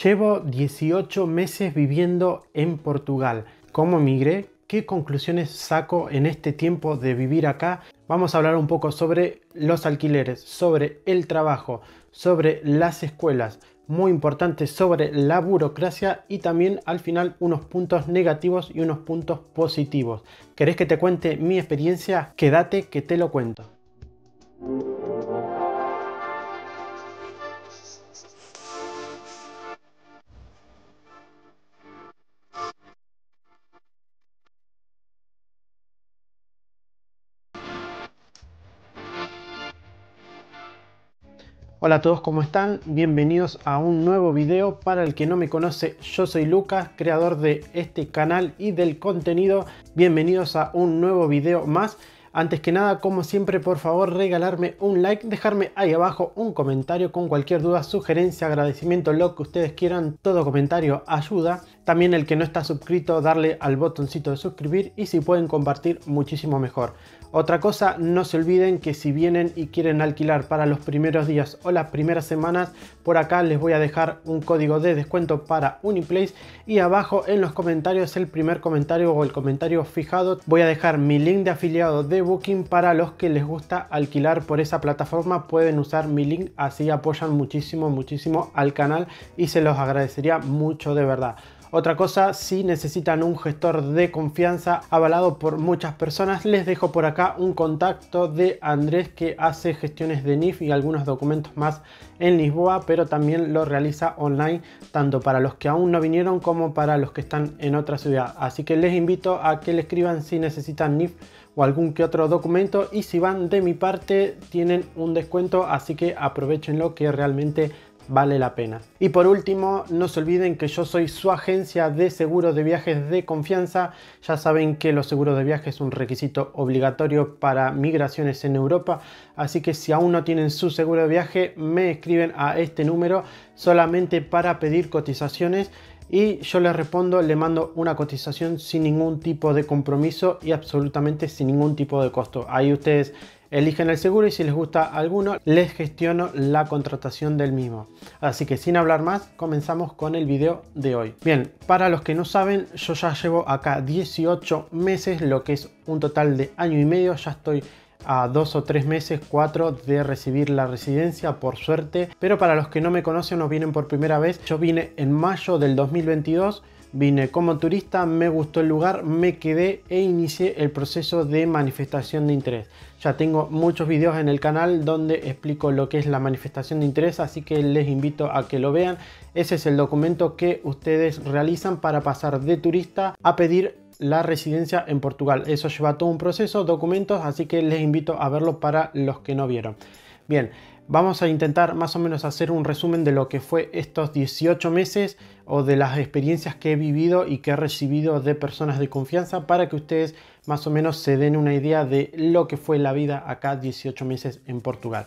Llevo 18 meses viviendo en Portugal. ¿Cómo migré? ¿Qué conclusiones saco en este tiempo de vivir acá? Vamos a hablar un poco sobre los alquileres, sobre el trabajo, sobre las escuelas, muy importante sobre la burocracia y también al final unos puntos negativos y unos puntos positivos. ¿Querés que te cuente mi experiencia? Quédate que te lo cuento. Hola a todos, ¿cómo están? Bienvenidos a un nuevo video. Para el que no me conoce, yo soy Lucas, creador de este canal y del contenido. Bienvenidos a un nuevo video más. Antes que nada, como siempre, por favor regalarme un like, dejarme ahí abajo un comentario con cualquier duda, sugerencia, agradecimiento, lo que ustedes quieran. Todo comentario ayuda. También el que no está suscrito, darle al botoncito de suscribir y si pueden compartir, muchísimo mejor. Otra cosa, no se olviden que si vienen y quieren alquilar para los primeros días o las primeras semanas, por acá les voy a dejar un código de descuento para Uniplace y abajo en los comentarios, el primer comentario o el comentario fijado, voy a dejar mi link de afiliado de Booking para los que les gusta alquilar por esa plataforma, pueden usar mi link, así apoyan muchísimo, muchísimo al canal y se los agradecería mucho de verdad. Otra cosa, si necesitan un gestor de confianza avalado por muchas personas, les dejo por acá un contacto de Andrés que hace gestiones de NIF y algunos documentos más en Lisboa, pero también lo realiza online, tanto para los que aún no vinieron como para los que están en otra ciudad. Así que les invito a que le escriban si necesitan NIF o algún que otro documento y si van de mi parte tienen un descuento así que aprovechenlo que realmente vale la pena. Y por último, no se olviden que yo soy su agencia de seguros de viajes de confianza. Ya saben que los seguros de viaje es un requisito obligatorio para migraciones en Europa, así que si aún no tienen su seguro de viaje, me escriben a este número solamente para pedir cotizaciones y yo les respondo, le mando una cotización sin ningún tipo de compromiso y absolutamente sin ningún tipo de costo. Ahí ustedes eligen el seguro y si les gusta alguno les gestiono la contratación del mismo. Así que sin hablar más, comenzamos con el video de hoy. Bien, para los que no saben, yo ya llevo acá 18 meses, lo que es un total de año y medio, ya estoy a dos o tres meses, cuatro de recibir la residencia, por suerte. Pero para los que no me conocen o vienen por primera vez, yo vine en mayo del 2022 Vine como turista, me gustó el lugar, me quedé e inicié el proceso de manifestación de interés. Ya tengo muchos videos en el canal donde explico lo que es la manifestación de interés, así que les invito a que lo vean. Ese es el documento que ustedes realizan para pasar de turista a pedir la residencia en Portugal. Eso lleva todo un proceso, documentos, así que les invito a verlo para los que no vieron. Bien, Vamos a intentar más o menos hacer un resumen de lo que fue estos 18 meses o de las experiencias que he vivido y que he recibido de personas de confianza para que ustedes más o menos se den una idea de lo que fue la vida acá 18 meses en Portugal.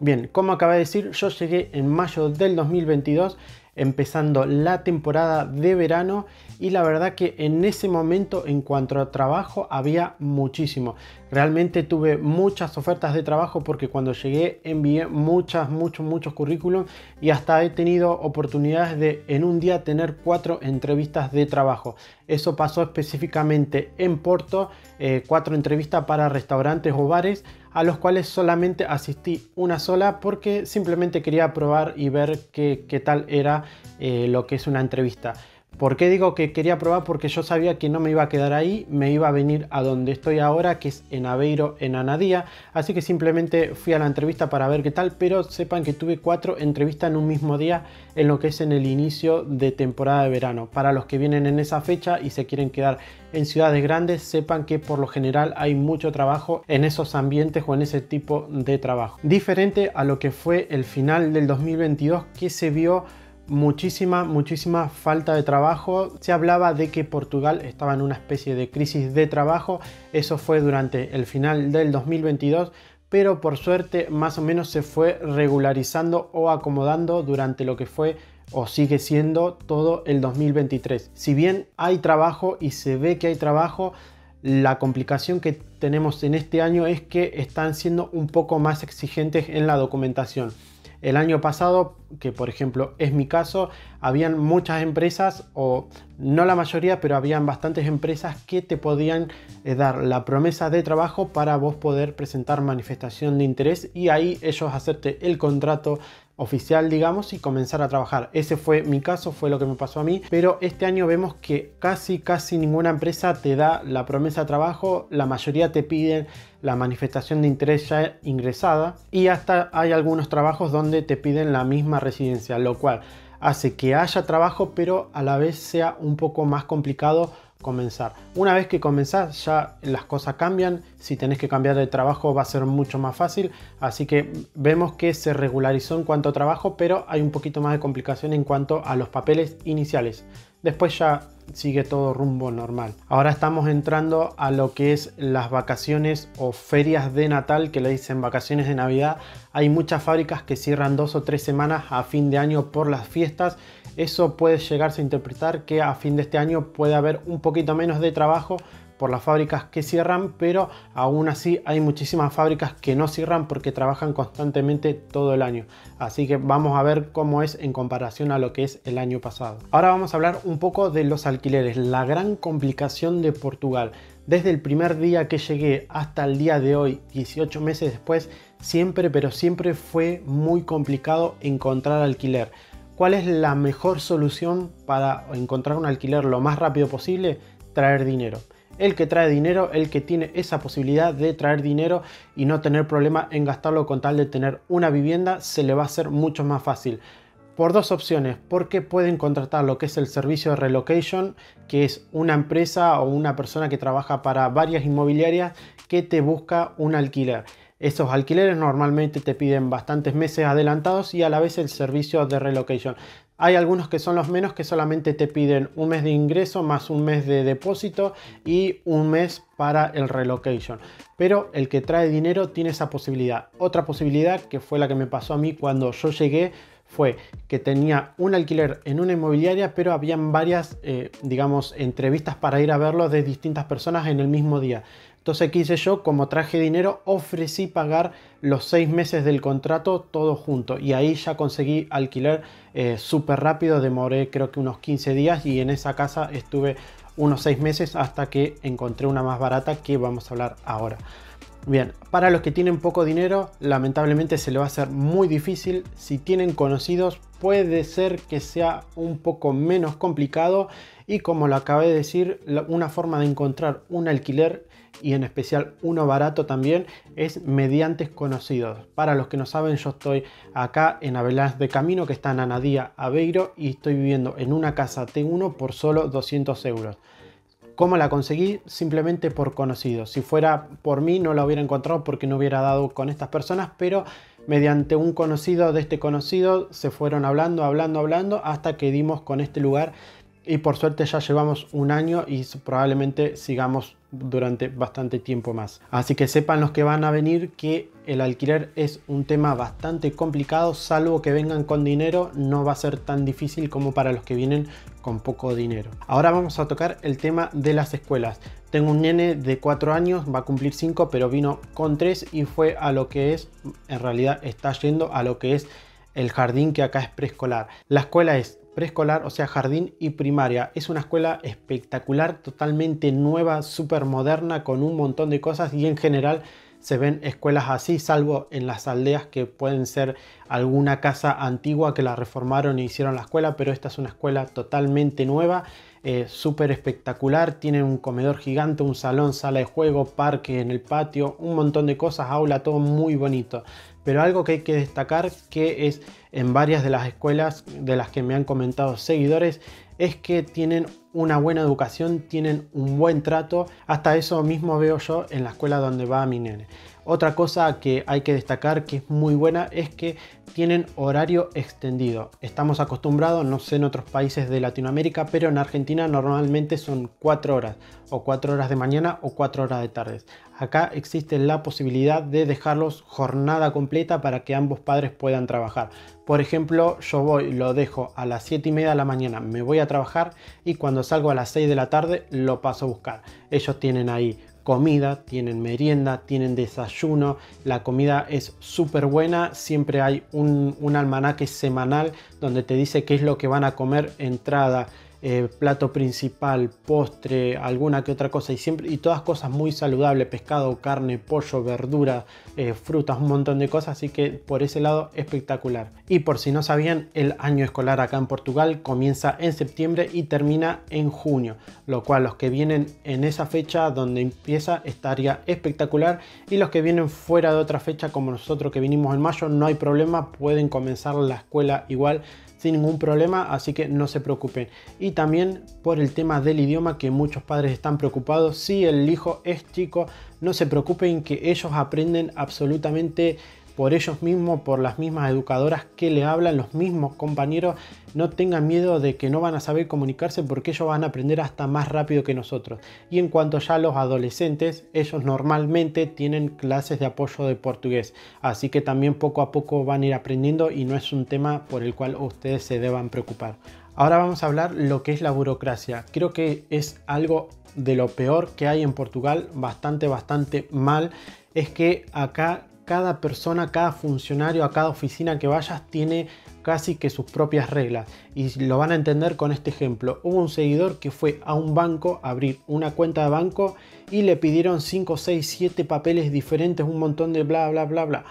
Bien, como acaba de decir, yo llegué en mayo del 2022 empezando la temporada de verano y la verdad que en ese momento en cuanto a trabajo había muchísimo. Realmente tuve muchas ofertas de trabajo porque cuando llegué envié muchas, muchos, muchos currículum y hasta he tenido oportunidades de en un día tener cuatro entrevistas de trabajo. Eso pasó específicamente en Porto, eh, cuatro entrevistas para restaurantes o bares a los cuales solamente asistí una sola porque simplemente quería probar y ver qué, tal era eh, lo que es una entrevista. ¿Por qué digo que quería probar? Porque yo sabía que no me iba a quedar ahí, me iba a venir a donde estoy ahora, que es en Aveiro, en Anadía. Así que simplemente fui a la entrevista para ver qué tal, pero sepan que tuve cuatro entrevistas en un mismo día en lo que es en el inicio de temporada de verano. Para los que vienen en esa fecha y se quieren quedar en ciudades grandes, sepan que por lo general hay mucho trabajo en esos ambientes o en ese tipo de trabajo. Diferente a lo que fue el final del 2022 que se vio muchísima, muchísima falta de trabajo. Se hablaba de que Portugal estaba en una especie de crisis de trabajo. Eso fue durante el final del 2022, pero por suerte más o menos se fue regularizando o acomodando durante lo que fue o sigue siendo todo el 2023. Si bien hay trabajo y se ve que hay trabajo, la complicación que tenemos en este año es que están siendo un poco más exigentes en la documentación. El año pasado, que por ejemplo es mi caso, habían muchas empresas, o no la mayoría, pero habían bastantes empresas que te podían eh, dar la promesa de trabajo para vos poder presentar manifestación de interés y ahí ellos hacerte el contrato oficial, digamos, y comenzar a trabajar. Ese fue mi caso, fue lo que me pasó a mí, pero este año vemos que casi, casi ninguna empresa te da la promesa de trabajo, la mayoría te piden la manifestación de interés ya ingresada y hasta hay algunos trabajos donde te piden la misma residencia, lo cual hace que haya trabajo, pero a la vez sea un poco más complicado comenzar. Una vez que comenzás ya las cosas cambian, si tenés que cambiar de trabajo va a ser mucho más fácil, así que vemos que se regularizó en cuanto a trabajo, pero hay un poquito más de complicación en cuanto a los papeles iniciales. Después ya sigue todo rumbo normal. Ahora estamos entrando a lo que es las vacaciones o ferias de Natal, que le dicen vacaciones de Navidad. Hay muchas fábricas que cierran dos o tres semanas a fin de año por las fiestas. Eso puede llegarse a interpretar que a fin de este año puede haber un poquito menos de trabajo, por las fábricas que cierran, pero aún así hay muchísimas fábricas que no cierran porque trabajan constantemente todo el año. Así que vamos a ver cómo es en comparación a lo que es el año pasado. Ahora vamos a hablar un poco de los alquileres, la gran complicación de Portugal. Desde el primer día que llegué hasta el día de hoy, 18 meses después, siempre, pero siempre fue muy complicado encontrar alquiler. ¿Cuál es la mejor solución para encontrar un alquiler lo más rápido posible? Traer dinero el que trae dinero, el que tiene esa posibilidad de traer dinero y no tener problema en gastarlo con tal de tener una vivienda, se le va a hacer mucho más fácil por dos opciones, porque pueden contratar lo que es el servicio de relocation, que es una empresa o una persona que trabaja para varias inmobiliarias que te busca un alquiler. Esos alquileres normalmente te piden bastantes meses adelantados y a la vez el servicio de relocation. Hay algunos que son los menos que solamente te piden un mes de ingreso más un mes de depósito y un mes para el relocation. Pero el que trae dinero tiene esa posibilidad. Otra posibilidad que fue la que me pasó a mí cuando yo llegué fue que tenía un alquiler en una inmobiliaria, pero habían varias, eh, digamos, entrevistas para ir a verlo de distintas personas en el mismo día. Entonces, ¿qué hice yo? Como traje dinero, ofrecí pagar los seis meses del contrato todo junto. Y ahí ya conseguí alquiler eh, súper rápido. Demoré creo que unos 15 días y en esa casa estuve unos seis meses hasta que encontré una más barata que vamos a hablar ahora. Bien, para los que tienen poco dinero, lamentablemente se le va a hacer muy difícil. Si tienen conocidos, puede ser que sea un poco menos complicado. Y como lo acabé de decir, una forma de encontrar un alquiler y en especial uno barato también es mediante conocidos. Para los que no saben, yo estoy acá en Abelaz de Camino, que está en Anadía Aveiro, y estoy viviendo en una casa T1 por solo 200 euros. ¿Cómo la conseguí? Simplemente por conocidos. Si fuera por mí no la hubiera encontrado porque no hubiera dado con estas personas, pero mediante un conocido de este conocido se fueron hablando, hablando, hablando hasta que dimos con este lugar y por suerte ya llevamos un año y probablemente sigamos durante bastante tiempo más. Así que sepan los que van a venir que el alquiler es un tema bastante complicado, salvo que vengan con dinero, no va a ser tan difícil como para los que vienen con poco dinero. Ahora vamos a tocar el tema de las escuelas. Tengo un nene de 4 años, va a cumplir 5, pero vino con 3 y fue a lo que es, en realidad está yendo a lo que es el jardín que acá es preescolar. La escuela es preescolar, o sea, jardín y primaria. Es una escuela espectacular, totalmente nueva, súper moderna, con un montón de cosas y en general se ven escuelas así, salvo en las aldeas que pueden ser alguna casa antigua que la reformaron e hicieron la escuela, pero esta es una escuela totalmente nueva es eh, súper espectacular. tiene un comedor gigante, un salón, sala de juego, parque en el patio, un montón de cosas, aula, todo muy bonito. Pero algo que hay que destacar que es en varias de las escuelas de las que me han comentado seguidores es que tienen una buena educación, tienen un buen trato. Hasta eso mismo veo yo en la escuela donde va mi nene. Otra cosa que hay que destacar que es muy buena es que tienen horario extendido. Estamos acostumbrados, no sé en otros países de Latinoamérica, pero en Argentina normalmente son 4 horas, o 4 horas de mañana o 4 horas de tarde. Acá existe la posibilidad de dejarlos jornada completa para que ambos padres puedan trabajar. Por ejemplo, yo voy, lo dejo a las 7 y media de la mañana, me voy a trabajar y cuando salgo a las 6 de la tarde lo paso a buscar. Ellos tienen ahí comida, tienen merienda, tienen desayuno, la comida es súper buena, siempre hay un, almanaque semanal donde te dice qué es lo que van a comer entrada, eh, plato principal, postre, alguna que otra cosa y siempre y todas cosas muy saludables, pescado, carne, pollo, verdura, eh, frutas, un montón de cosas, así que por ese lado espectacular. Y por si no sabían, el año escolar acá en Portugal comienza en septiembre y termina en junio, lo cual los que vienen en esa fecha donde empieza estaría espectacular y los que vienen fuera de otra fecha como nosotros que vinimos en mayo no hay problema, pueden comenzar la escuela igual sin ningún problema, así que no se preocupen. Y también por el tema del idioma que muchos padres están preocupados, si el hijo es chico, no se preocupen que ellos aprenden absolutamente por ellos mismos, por las mismas educadoras que le hablan, los mismos compañeros, no tengan miedo de que no van a saber comunicarse porque ellos van a aprender hasta más rápido que nosotros. Y en cuanto ya a los adolescentes, ellos normalmente tienen clases de apoyo de portugués, así que también poco a poco van a ir aprendiendo y no es un tema por el cual ustedes se deban preocupar. Ahora vamos a hablar lo que es la burocracia. Creo que es algo de lo peor que hay en Portugal, bastante, bastante mal, es que acá cada persona, cada funcionario, a cada oficina que vayas tiene casi que sus propias reglas. Y lo van a entender con este ejemplo. Hubo un seguidor que fue a un banco a abrir una cuenta de banco y le pidieron 5, 6, 7 papeles diferentes, un montón de bla, bla, bla, bla.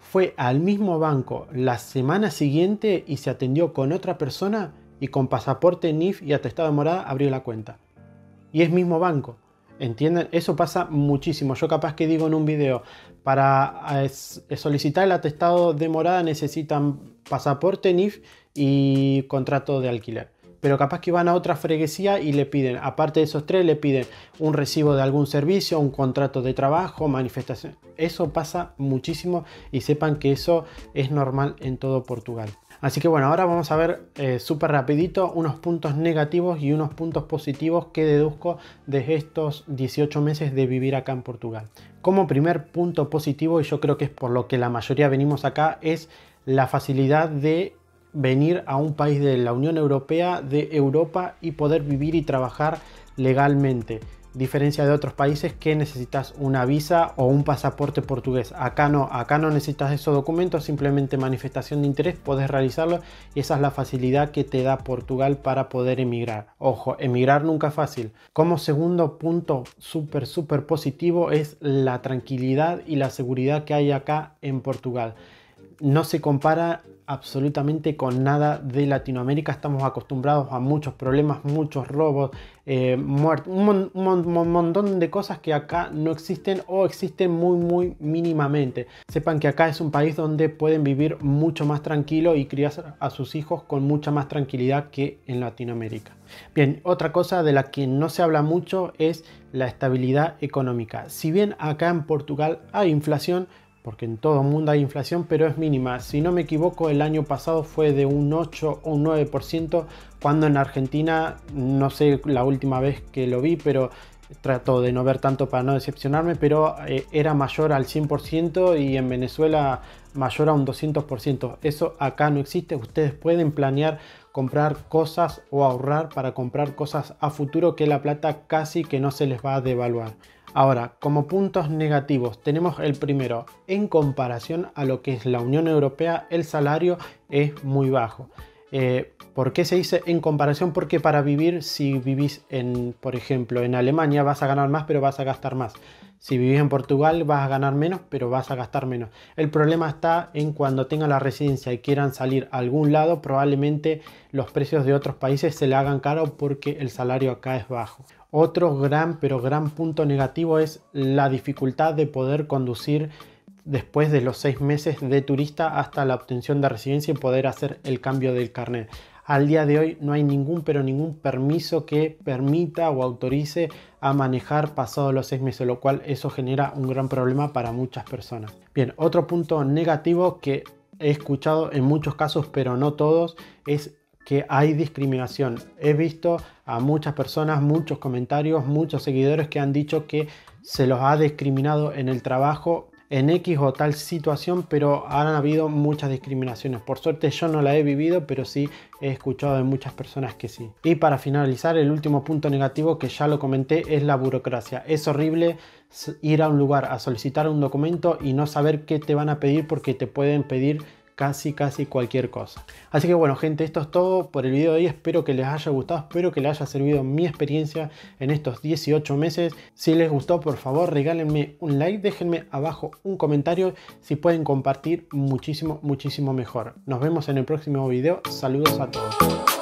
Fue al mismo banco la semana siguiente y se atendió con otra persona y con pasaporte NIF y atestado de morada abrió la cuenta. Y es mismo banco. ¿Entienden? Eso pasa muchísimo. Yo capaz que digo en un video, para eh, eh, solicitar el atestado de morada necesitan pasaporte NIF y contrato de alquiler. Pero capaz que van a otra freguesía y le piden, aparte de esos tres, le piden un recibo de algún servicio, un contrato de trabajo, manifestación. Eso pasa muchísimo y sepan que eso es normal en todo Portugal. Así que bueno, ahora vamos a ver eh, súper rapidito unos puntos negativos y unos puntos positivos que deduzco de estos 18 meses de vivir acá en Portugal. Como primer punto positivo, y yo creo que es por lo que la mayoría venimos acá, es la facilidad de venir a un país de la Unión Europea, de Europa y poder vivir y trabajar legalmente diferencia de otros países que necesitas una visa o un pasaporte portugués. Acá no, acá no necesitas esos documentos, simplemente manifestación de interés, puedes realizarlo y esa es la facilidad que te da Portugal para poder emigrar. Ojo, emigrar nunca fácil. Como segundo punto súper, súper positivo es la tranquilidad y la seguridad que hay acá en Portugal no se compara absolutamente con nada de Latinoamérica. Estamos acostumbrados a muchos problemas, muchos robos, eh, un, montón de cosas que acá no existen o existen muy, muy mínimamente. Sepan que acá es un país donde pueden vivir mucho más tranquilo y criar a sus hijos con mucha más tranquilidad que en Latinoamérica. Bien, otra cosa de la que no se habla mucho es la estabilidad económica. Si bien acá en Portugal hay inflación, porque en todo el mundo hay inflación, pero es mínima. Si no me equivoco, el año pasado fue de un 8 o un 9%, cuando en Argentina, no sé la última vez que lo vi, pero trato de no ver tanto para no decepcionarme, pero eh, era mayor al 100% y en Venezuela mayor a un 200%. Eso acá no existe. Ustedes pueden planear comprar cosas o ahorrar para comprar cosas a futuro que la plata casi que no se les va a devaluar. Ahora, como puntos negativos, tenemos el primero. En comparación a lo que es la Unión Europea, el salario es muy bajo. Eh, ¿Por qué se dice en comparación? Porque para vivir, si vivís en, por ejemplo, en Alemania, vas a ganar más, pero vas a gastar más. Si vivís en Portugal, vas a ganar menos, pero vas a gastar menos. El problema está en cuando tengan la residencia y quieran salir a algún lado, probablemente los precios de otros países se le hagan caro porque el salario acá es bajo. Otro gran, pero gran punto negativo es la dificultad de poder conducir después de los seis meses de turista hasta la obtención de residencia y poder hacer el cambio del carnet. Al día de hoy no hay ningún, pero ningún permiso que permita o autorice a manejar pasados los seis meses, lo cual eso genera un gran problema para muchas personas. Bien, otro punto negativo que he escuchado en muchos casos, pero no todos, es que hay discriminación. He visto a muchas personas, muchos comentarios, muchos seguidores que han dicho que se los ha discriminado en el trabajo en X o tal situación, pero han habido muchas discriminaciones. Por suerte yo no la he vivido, pero sí he escuchado de muchas personas que sí. Y para finalizar, el último punto negativo que ya lo comenté es la burocracia. Es horrible ir a un lugar a solicitar un documento y no saber qué te van a pedir porque te pueden pedir casi, casi cualquier cosa. Así que bueno, gente, esto es todo por el video de hoy. Espero que les haya gustado, espero que les haya servido mi experiencia en estos 18 meses. Si les gustó, por favor, regálenme un like, déjenme abajo un comentario. Si pueden compartir, muchísimo, muchísimo mejor. Nos vemos en el próximo video. Saludos a todos.